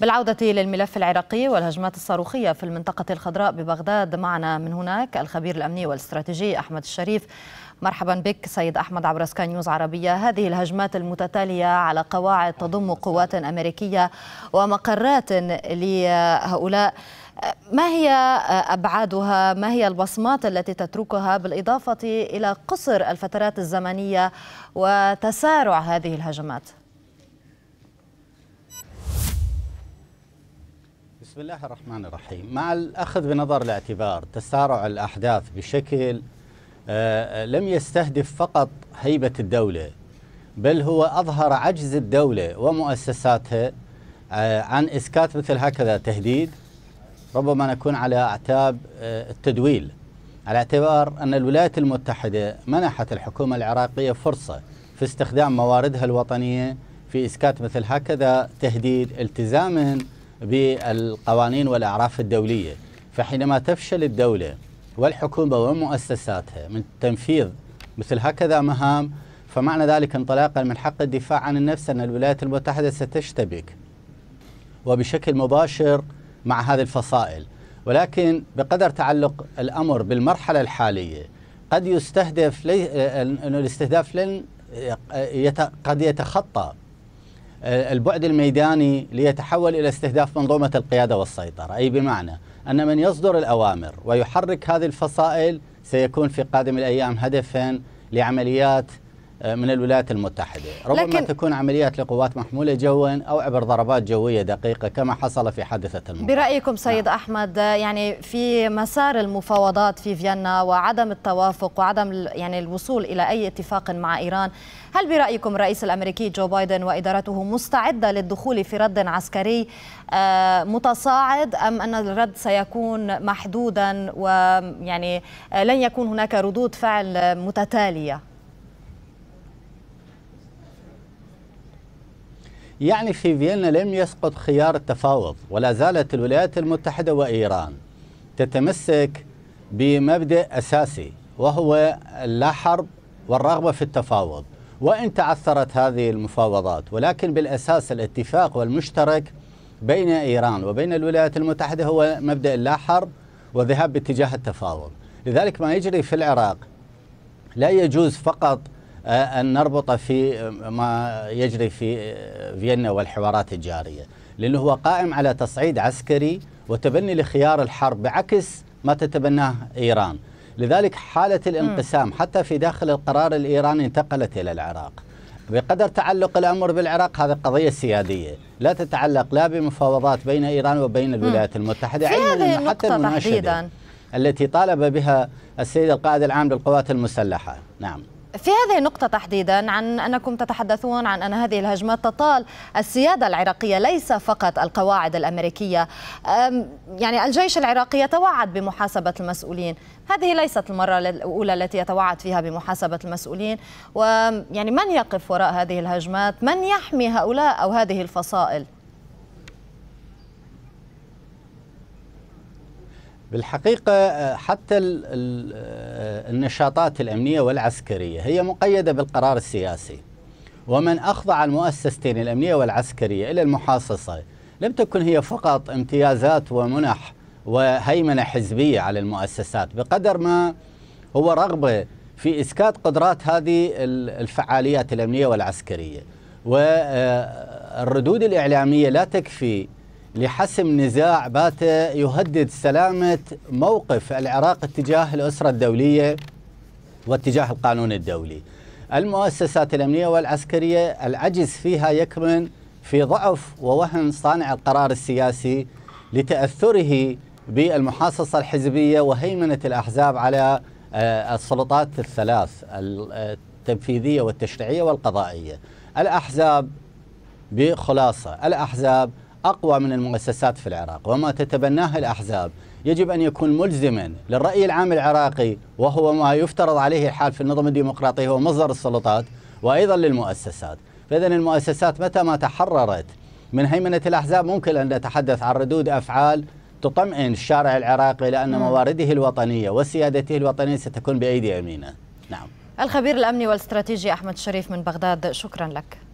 بالعودة للملف العراقي والهجمات الصاروخية في المنطقة الخضراء ببغداد معنا من هناك الخبير الأمني والاستراتيجي أحمد الشريف مرحبا بك سيد أحمد عبر سكاي نيوز عربية هذه الهجمات المتتالية على قواعد تضم قوات أمريكية ومقرات لهؤلاء ما هي أبعادها ما هي البصمات التي تتركها بالإضافة إلى قصر الفترات الزمنية وتسارع هذه الهجمات بسم الله الرحمن الرحيم مع الأخذ بنظر الاعتبار تسارع الأحداث بشكل آه، آه، لم يستهدف فقط هيبة الدولة بل هو أظهر عجز الدولة ومؤسساتها آه، عن إسكات مثل هكذا تهديد ربما نكون على أعتاب التدويل على اعتبار أن الولايات المتحدة منحت الحكومة العراقية فرصة في استخدام مواردها الوطنية في إسكات مثل هكذا تهديد التزامهم بالقوانين والأعراف الدولية فحينما تفشل الدولة والحكومة ومؤسساتها من تنفيذ مثل هكذا مهام فمعنى ذلك انطلاقا من حق الدفاع عن النفس أن الولايات المتحدة ستشتبك وبشكل مباشر مع هذه الفصائل ولكن بقدر تعلق الأمر بالمرحلة الحالية قد يستهدف لي... الاستهداف لن قد يتخطى آه، البعد الميداني ليتحول إلى استهداف منظومة القيادة والسيطرة أي بمعنى أن من يصدر الأوامر ويحرك هذه الفصائل سيكون في قادم الأيام هدفا لعمليات آه، من الولايات المتحدة ربما لكن تكون عمليات لقوات محمولة جوا أو عبر ضربات جوية دقيقة كما حصل في حادثة المرة برأيكم سيد نعم. أحمد آه، يعني في مسار المفاوضات في فيينا وعدم التوافق وعدم يعني الوصول إلى أي اتفاق مع إيران هل برأيكم الرئيس الأمريكي جو بايدن وإدارته مستعدة للدخول في رد عسكري آه، متصاعد أم أن الرد سيكون محدودا ويعني لن يكون هناك ردود فعل متتالية؟ يعني في فيينا لم يسقط خيار التفاوض ولا زالت الولايات المتحدة وإيران تتمسك بمبدأ أساسي وهو لا حرب والرغبة في التفاوض وإن تعثرت هذه المفاوضات ولكن بالأساس الاتفاق والمشترك بين إيران وبين الولايات المتحدة هو مبدأ اللا حرب والذهاب باتجاه التفاوض لذلك ما يجري في العراق لا يجوز فقط آه، أن نربط في ما يجري في آه، فيينا والحوارات الجارية لأنه هو قائم على تصعيد عسكري وتبني لخيار الحرب بعكس ما تتبناه إيران لذلك حالة الانقسام حتى في داخل القرار الإيراني انتقلت إلى العراق بقدر تعلق الأمر بالعراق هذه قضية سيادية لا تتعلق لا بمفاوضات بين إيران وبين الولايات المتحدة في هذه حتى المناشدة التي طالب بها السيد القائد العام للقوات المسلحة نعم في هذه النقطة تحديدا عن أنكم تتحدثون عن أن هذه الهجمات تطال السيادة العراقية ليس فقط القواعد الأمريكية يعني الجيش العراقي يتوعد بمحاسبة المسؤولين هذه ليست المرة الأولى التي يتوعد فيها بمحاسبة المسؤولين ويعني من يقف وراء هذه الهجمات من يحمي هؤلاء أو هذه الفصائل بالحقيقة آه، حتى آه، النشاطات الأمنية والعسكرية هي مقيدة بالقرار السياسي ومن أخضع المؤسستين الأمنية والعسكرية إلى المحاصصة لم تكن هي فقط امتيازات ومنح وهيمنة حزبية على المؤسسات بقدر ما هو رغبة في إسكات قدرات هذه الفعاليات الأمنية والعسكرية والردود آه، الإعلامية لا تكفي لحسم نزاع بات يهدد سلامة موقف العراق اتجاه الأسرة الدولية واتجاه القانون الدولي المؤسسات الأمنية والعسكرية العجز فيها يكمن في ضعف ووهن صانع القرار السياسي لتأثره بالمحاصصة الحزبية وهيمنة الأحزاب على آه، السلطات الثلاث التنفيذية والتشريعية والقضائية الأحزاب بخلاصة الأحزاب أقوى من المؤسسات في العراق وما تتبناه الأحزاب يجب أن يكون ملزما للرأي العام العراقي وهو ما يفترض عليه الحال في النظم الديمقراطي هو مصدر السلطات وأيضا للمؤسسات فإذا المؤسسات متى ما تحررت من هيمنة الأحزاب ممكن أن نتحدث عن ردود أفعال تطمئن الشارع العراقي لأن نعم. موارده الوطنية وسيادته الوطنية ستكون بأيدي أمينة نعم الخبير الأمني والاستراتيجي أحمد شريف من بغداد شكرا لك